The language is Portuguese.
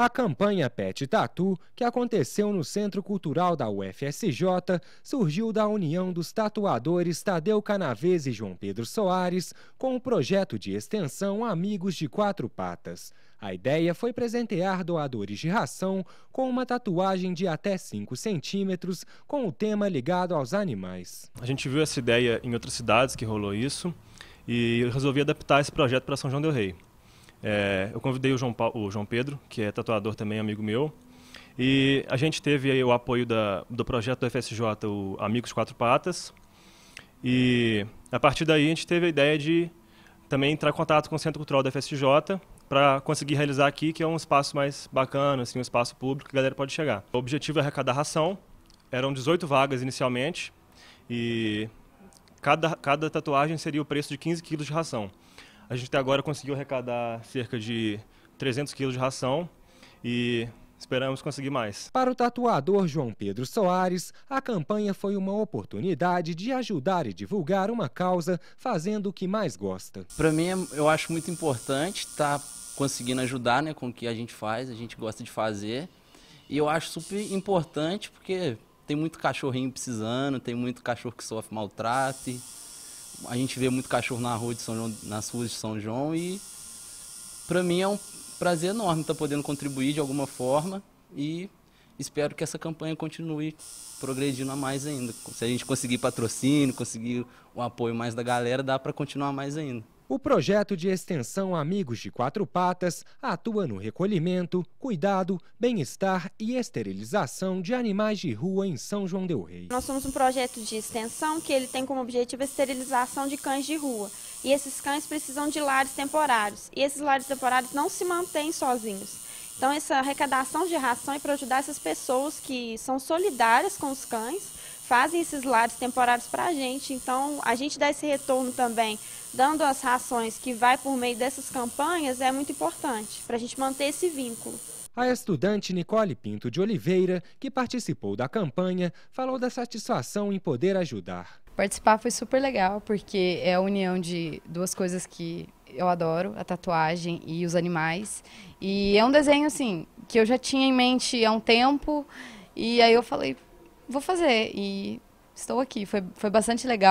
A campanha Pet Tatu, que aconteceu no Centro Cultural da UFSJ, surgiu da união dos tatuadores Tadeu Canavês e João Pedro Soares com o projeto de extensão Amigos de Quatro Patas. A ideia foi presentear doadores de ração com uma tatuagem de até 5 centímetros com o tema ligado aos animais. A gente viu essa ideia em outras cidades que rolou isso e eu resolvi adaptar esse projeto para São João del Rei. É, eu convidei o João, Paulo, o João Pedro, que é tatuador também, amigo meu. E a gente teve o apoio da, do projeto do FSJ, o Amigos Quatro Patas. E a partir daí a gente teve a ideia de também entrar em contato com o Centro Cultural da FSJ para conseguir realizar aqui, que é um espaço mais bacana, assim, um espaço público que a galera pode chegar. O objetivo é arrecadar ração. Eram 18 vagas inicialmente e cada, cada tatuagem seria o preço de 15 quilos de ração. A gente até agora conseguiu arrecadar cerca de 300 quilos de ração e Esperamos conseguir mais. Para o tatuador João Pedro Soares, a campanha foi uma oportunidade de ajudar e divulgar uma causa fazendo o que mais gosta. Para mim, eu acho muito importante estar tá conseguindo ajudar né, com o que a gente faz, a gente gosta de fazer. E eu acho super importante porque tem muito cachorrinho precisando, tem muito cachorro que sofre maltrato a gente vê muito cachorro na rua de São João, nas ruas de São João e para mim é um prazer enorme estar tá podendo contribuir de alguma forma e espero que essa campanha continue progredindo a mais ainda. Se a gente conseguir patrocínio, conseguir o apoio mais da galera, dá para continuar mais ainda. O projeto de extensão Amigos de Quatro Patas atua no recolhimento, cuidado, bem-estar e esterilização de animais de rua em São João del Rei. Nós somos um projeto de extensão que ele tem como objetivo a esterilização de cães de rua. E esses cães precisam de lares temporários. E esses lares temporários não se mantêm sozinhos. Então essa arrecadação de ração é para ajudar essas pessoas que são solidárias com os cães, fazem esses lares temporários para a gente. Então, a gente dá esse retorno também, dando as rações que vai por meio dessas campanhas, é muito importante para a gente manter esse vínculo. A estudante Nicole Pinto de Oliveira, que participou da campanha, falou da satisfação em poder ajudar. Participar foi super legal, porque é a união de duas coisas que eu adoro, a tatuagem e os animais. E é um desenho, assim, que eu já tinha em mente há um tempo. E aí eu falei, vou fazer. E estou aqui. Foi, foi bastante legal.